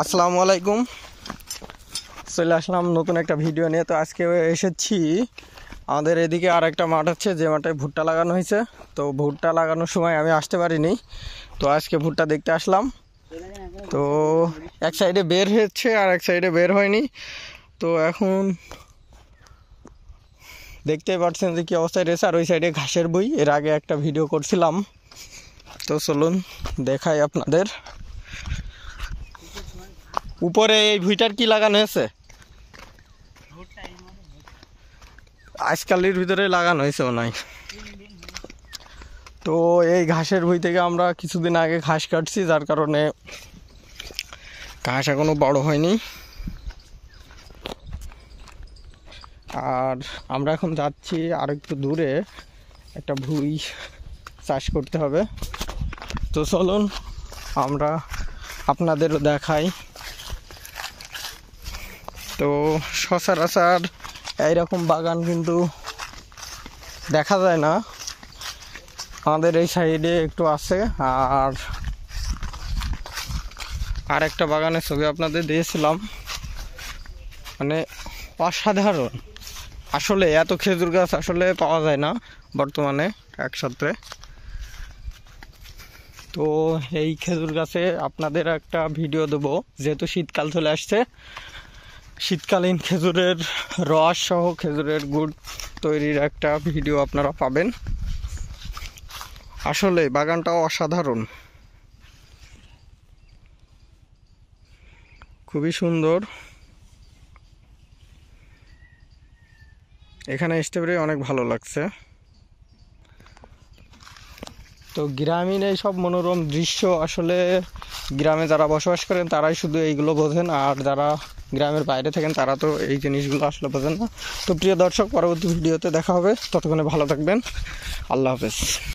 আসসালামু আলাইকুম চলে আসলাম নতুন একটা ভিডিও নিয়ে তো আজকে এসেছি আমাদের এদিকে আর একটা মাঠ আছে যে মাঠে ভুট্টা লাগানো হয়েছে তো ভুট্টা লাগানোর সময় আমি আসতে পারিনি তো আজকে ভুট্টা দেখতে আসলাম তো এক সাইডে বের হয়েছে আর এক সাইডে বের হয়নি তো এখন দেখতে পাচ্ছেন যে কী অবস্থায় রয়েছে আর ওই সাইডে ঘাসের বই এর আগে একটা ভিডিও করছিলাম তো চলুন দেখাই আপনাদের উপরে এই ভুইটার কি লাগানো হয়েছে আজকালের ভিতরে লাগানো হয়েছে মনে তো এই ঘাসের ভুই থেকে আমরা কিছুদিন আগে ঘাস কাটছি যার কারণে ঘাস এখনও বড় হয়নি আর আমরা এখন যাচ্ছি আর একটু দূরে একটা ভুই চাষ করতে হবে তো চলুন আমরা আপনাদেরও দেখাই তো সচরাচর এইরকম বাগান কিন্তু দেখা যায় না আমাদের এই সাইডে একটু আছে আর আর একটা বাগানের ছবি আপনাদের দিয়েছিলাম মানে অসাধারণ আসলে এত খেজুর গাছ আসলে পাওয়া যায় না বর্তমানে একসাথে তো এই খেজুর গাছে আপনাদের একটা ভিডিও দেবো যেহেতু শীতকাল চলে আসছে শীতকালীন খেজুরের রস সহ খেজুরের গুড় তৈরির একটা ভিডিও আপনারা পাবেন আসলে বাগানটাও অসাধারণ খুবই সুন্দর এখানে আসতে অনেক ভালো লাগছে তো গ্রামীণ এই সব মনোরম দৃশ্য আসলে গ্রামে যারা বসবাস করেন তারাই শুধু এইগুলো বোঝেন আর যারা গ্রামের বাইরে থাকেন তারা তো এই জিনিসগুলো আসলে বোঝেন না তো প্রিয় দর্শক পরবর্তী ভিডিওতে দেখা হবে ততক্ষণে ভালো থাকবেন আল্লাহ হাফেজ